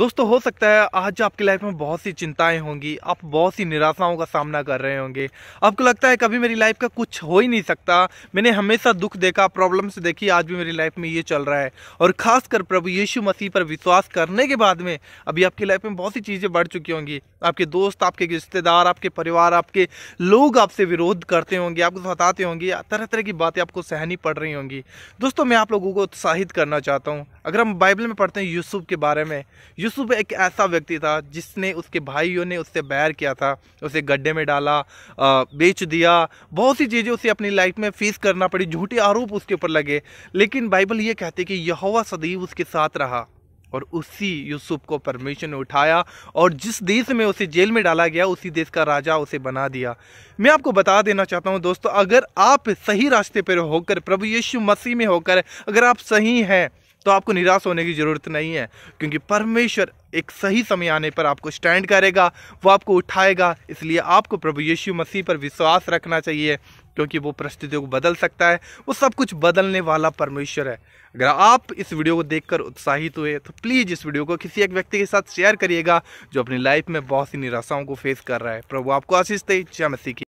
दोस्तों हो सकता है आज आपकी लाइफ में बहुत सी चिंताएं होंगी आप बहुत सी निराशाओं का सामना कर रहे होंगे आपको लगता है कभी मेरी लाइफ का कुछ हो ही नहीं सकता मैंने हमेशा दुख देखा प्रॉब्लम्स देखी आज भी मेरी लाइफ में ये चल रहा है और खासकर प्रभु यीशु मसीह पर विश्वास करने के बाद में अभी आपकी लाइफ में बहुत सी चीज़ें बढ़ चुकी होंगी आपके दोस्त आपके रिश्तेदार आपके परिवार आपके लोग आपसे विरोध करते होंगे आपको सताते होंगे तरह तरह की बातें आपको सहनी पड़ रही होंगी दोस्तों मैं आप लोगों को उत्साहित करना चाहता हूँ अगर हम बाइबल में पढ़ते हैं यूसुफ के बारे में यूसुफ एक ऐसा व्यक्ति था जिसने उसके भाइयों ने उससे बैर किया था उसे गड्ढे में डाला बेच दिया बहुत सी चीज़ें उसे अपनी लाइफ में फेस करना पड़ी झूठे आरोप उसके ऊपर लगे लेकिन बाइबल ये कहती कि यहोवा सदैव उसके साथ रहा और उसी यूसुफ को परमेश्वर ने उठाया और जिस देश में उसे जेल में डाला गया उसी देश का राजा उसे बना दिया मैं आपको बता देना चाहता हूँ दोस्तों अगर आप सही रास्ते पर होकर प्रभु यीशु मसीह में होकर अगर आप सही हैं तो आपको निराश होने की ज़रूरत नहीं है क्योंकि परमेश्वर एक सही समय आने पर आपको स्टैंड करेगा वो आपको उठाएगा इसलिए आपको प्रभु यीशु मसीह पर विश्वास रखना चाहिए क्योंकि वो परिस्थितियों को बदल सकता है वो सब कुछ बदलने वाला परमेश्वर है अगर आप इस वीडियो को देखकर उत्साहित हुए तो प्लीज़ इस वीडियो को किसी एक व्यक्ति के साथ शेयर करिएगा जो अपनी लाइफ में बहुत सी निराशाओं को फेस कर रहा है प्रभु आपको आशीष दे जय मसीह की